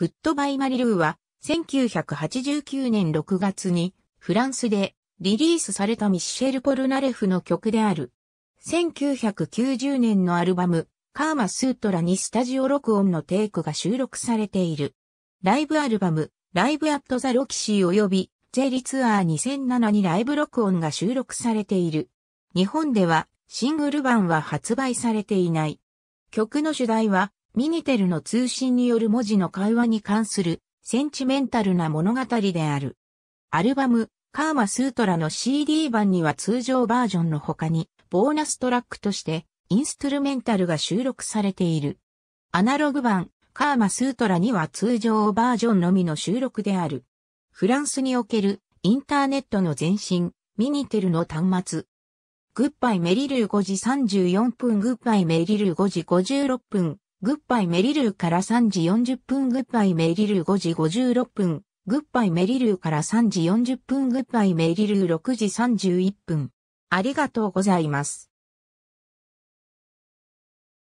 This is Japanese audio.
グッドバイマリルーは、1989年6月に、フランスでリリースされたミッシェル・ポルナレフの曲である。1990年のアルバム、カーマ・スートラにスタジオ録音のテイクが収録されている。ライブアルバム、ライブ・アット・ザ・ロキシー及び、ジェリツアー2007にライブ録音が収録されている。日本では、シングル版は発売されていない。曲の主題は、ミニテルの通信による文字の会話に関するセンチメンタルな物語である。アルバム、カーマスートラの CD 版には通常バージョンの他に、ボーナストラックとして、インストゥルメンタルが収録されている。アナログ版、カーマスートラには通常バージョンのみの収録である。フランスにおける、インターネットの前身、ミニテルの端末。グッバイメリル5時34分、グッバイメリル5時56分。グッバイメリルーから3時40分グッバイメリルー5時56分グッバイメリルーから3時40分グッバイメリルー6時31分ありがとうございます。